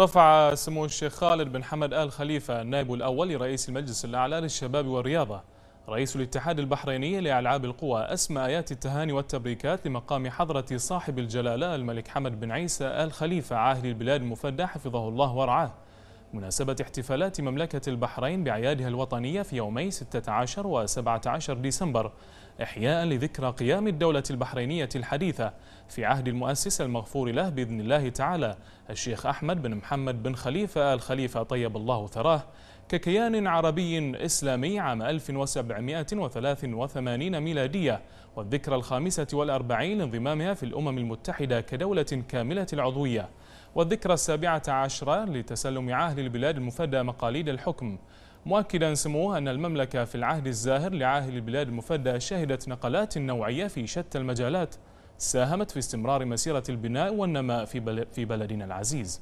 رفع سمو الشيخ خالد بن حمد آل خليفة النائب الأول لرئيس المجلس الأعلى للشباب والرياضة رئيس الاتحاد البحريني لألعاب القوى أسمى آيات التهاني والتبريكات لمقام حضرة صاحب الجلالة الملك حمد بن عيسى آل خليفة عاهل البلاد المفدى حفظه الله ورعاه مناسبة احتفالات مملكة البحرين بأعيادها الوطنية في يومي 16 و 17 ديسمبر إحياء لذكرى قيام الدولة البحرينية الحديثة في عهد المؤسس المغفور له بإذن الله تعالى الشيخ أحمد بن محمد بن خليفة الخليفة طيب الله ثراه ككيان عربي إسلامي عام 1783 ميلادية والذكرى الخامسة والأربعين لانضمامها في الأمم المتحدة كدولة كاملة العضوية والذكرى السابعة عشرة لتسلم عهد البلاد المفدى مقاليد الحكم مؤكدا سموه أن المملكة في العهد الزاهر لعاهل البلاد المفدى شهدت نقلات نوعية في شتى المجالات ساهمت في استمرار مسيرة البناء والنماء في بلدنا العزيز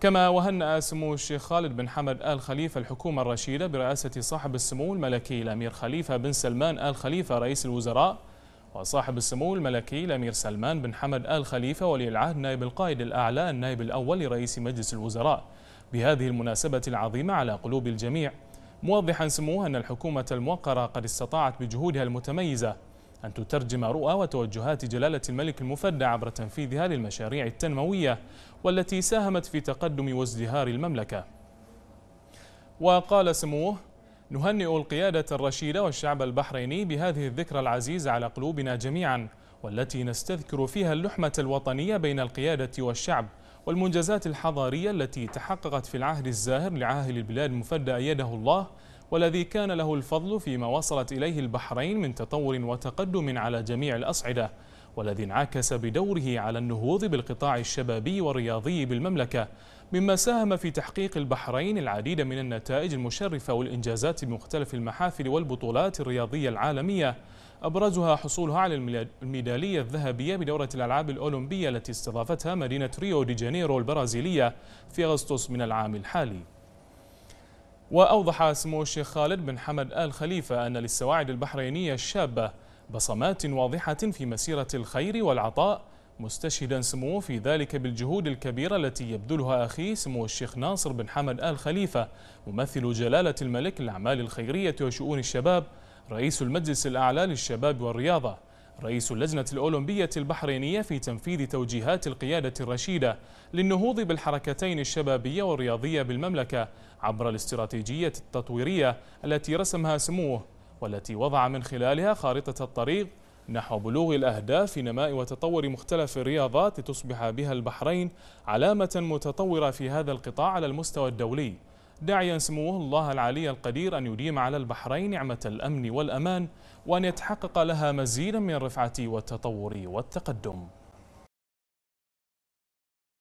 كما وهنأ سمو الشيخ خالد بن حمد آل خليفة الحكومة الرشيدة برئاسة صاحب السمو الملكي الأمير خليفة بن سلمان آل خليفة رئيس الوزراء وصاحب السمو الملكي الأمير سلمان بن حمد آل خليفة ولي العهد نائب القائد الأعلى النائب الأول لرئيس مجلس الوزراء بهذه المناسبة العظيمة على قلوب الجميع موضحا سموه أن الحكومة الموقرة قد استطاعت بجهودها المتميزة أن تترجم رؤى وتوجهات جلالة الملك المفدى عبر تنفيذها للمشاريع التنموية والتي ساهمت في تقدم وازدهار المملكة وقال سموه نهنئ القيادة الرشيدة والشعب البحريني بهذه الذكرى العزيزة على قلوبنا جميعا والتي نستذكر فيها اللحمة الوطنية بين القيادة والشعب والمنجزات الحضارية التي تحققت في العهد الزاهر لعاهل البلاد المفدى أيده الله والذي كان له الفضل فيما وصلت إليه البحرين من تطور وتقدم على جميع الأصعدة والذي انعكس بدوره على النهوض بالقطاع الشبابي والرياضي بالمملكة مما ساهم في تحقيق البحرين العديد من النتائج المشرفة والإنجازات بمختلف المحافل والبطولات الرياضية العالمية أبرزها حصولها على الميدالية الذهبية بدورة الألعاب الأولمبية التي استضافتها مدينة ريو دي جانيرو البرازيلية في أغسطس من العام الحالي وأوضح سمو الشيخ خالد بن حمد آل خليفة أن للسواعد البحرينية الشابة بصمات واضحة في مسيرة الخير والعطاء مستشهدا سموه في ذلك بالجهود الكبيرة التي يبذلها أخيه سمو الشيخ ناصر بن حمد آل خليفة ممثل جلالة الملك للأعمال الخيرية وشؤون الشباب رئيس المجلس الأعلى للشباب والرياضة رئيس اللجنة الأولمبية البحرينية في تنفيذ توجيهات القيادة الرشيدة للنهوض بالحركتين الشبابية والرياضية بالمملكة عبر الاستراتيجية التطويرية التي رسمها سموه والتي وضع من خلالها خارطة الطريق نحو بلوغ الأهداف في نماء وتطور مختلف الرياضات لتصبح بها البحرين علامة متطورة في هذا القطاع على المستوى الدولي داعيا سموه الله العلي القدير أن يديم على البحرين نعمة الأمن والأمان وأن يتحقق لها مزيدا من الرفعة والتطور والتقدم